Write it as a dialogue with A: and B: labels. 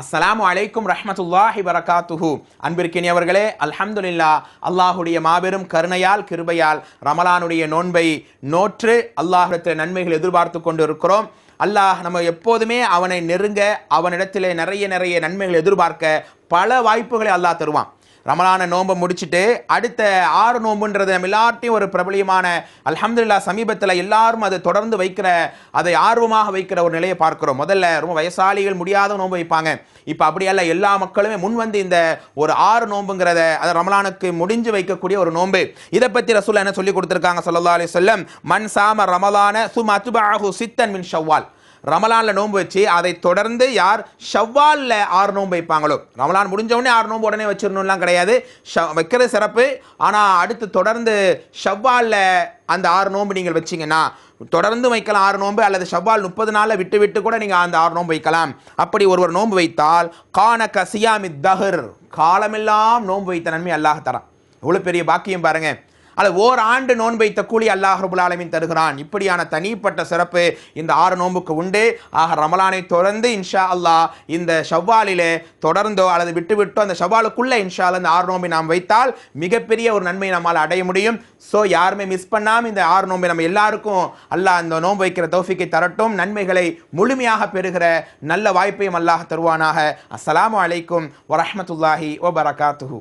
A: அஸ்ஸலாமு அலைக்கும் ரஹமத்துல்லாஹி வரகாத்துஹு அன்பிற்கினியவர்களே அல்ஹம்துலில்லா அல்லாஹுடைய மாபெரும் கருணையால் கிருபையால் ரமலானுடைய நோன்பை நோற்று அல்லாஹுடைய நன்மைகள் எதிர்பார்த்து கொண்டு இருக்கிறோம் அல்லாஹ் நம்ம எப்போதுமே அவனை நெருங்க அவனிடத்தில் நிறைய நிறைய நன்மைகள் எதிர்பார்க்க பல வாய்ப்புகளை அல்லாஹ் தருவான் ரமலான நோன்பை முடிச்சுட்டு அடுத்த ஆறு நோன்புன்றது நம்ம எல்லார்ட்டையும் ஒரு பிரபலியமான அலமதுல்லா சமீபத்தில் எல்லாரும் அதை தொடர்ந்து வைக்கிற அதை ஆர்வமாக வைக்கிற ஒரு நிலையை பார்க்குறோம் முதல்ல ரொம்ப வயசாளிகள் முடியாத நோன்பு வைப்பாங்க இப்போ அப்படியெல்லாம் எல்லா மக்களுமே முன் வந்து இந்த ஒரு ஆறு நோன்புங்கிறத அதை ரமலானுக்கு முடிஞ்சு வைக்கக்கூடிய ஒரு நோன்பு இதை பற்றி ரசூல் என்ன சொல்லி கொடுத்துருக்காங்க சொல்லா அலி சொல்லம் மண் சாம ரமலான சும் அத்துபாஹு சித்தன் மின் ஷவ்வால் ரமலானில் நோன்பு வச்சு அதை தொடர்ந்து யார் ஷவ்வாலில் ஆறு நோன்பு வைப்பாங்களோ ரமலான் முடிஞ்சவுடனே ஆறு நோன்பு உடனே வச்சிடணும்லாம் கிடையாது வைக்கிறது சிறப்பு ஆனால் அடுத்து தொடர்ந்து ஷவ்வாலில் அந்த ஆறு நோன்பு நீங்கள் வச்சிங்கன்னா தொடர்ந்து வைக்கலாம் ஆறு நோன்பு அல்லது ஷவ்வால் முப்பது நாளில் விட்டு விட்டு கூட நீங்கள் அந்த ஆறு நோன்பு வைக்கலாம் அப்படி ஒருவர் நோன்பு வைத்தால் கான கசியாமி தஹர் காலமெல்லாம் நோன்பு வைத்த நன்மை அல்லாஹ் தரான் எவ்வளோ பெரிய பாக்கியம் பாருங்கள் அல்லது ஓர் ஆண்டு நோன்பு வைத்த கூலி அல்லாஹ் ரபுல் ஆலமின் தருகிறான் இப்படியான தனிப்பட்ட சிறப்பு இந்த ஆறு நோன்புக்கு உண்டு ஆக ரமலானை தொடர்ந்து இன்ஷா அல்லாஹ் இந்த ஷவ்வாலிலே தொடர்ந்தோ அல்லது விட்டுவிட்டோ அந்த சவ்வாலுக்குள்ளே இன்ஷா அல்ல இந்த ஆறு நோம்பை நாம் வைத்தால் மிகப்பெரிய ஒரு நன்மையை நம்மால் அடைய முடியும் ஸோ யாருமே மிஸ் பண்ணாமல் இந்த ஆறு நோம்பு நம்ம எல்லாருக்கும் அல்லாஹ் அந்த நோன்பு வைக்கிற தௌஃபிக்கை தரட்டும் நன்மைகளை முழுமையாக பெறுகிற நல்ல வாய்ப்பையும் அல்லாஹ் தருவானாக அஸ்லாம் அலைக்கும் வரமத்துல்லாஹி வபரகாத்துஹூ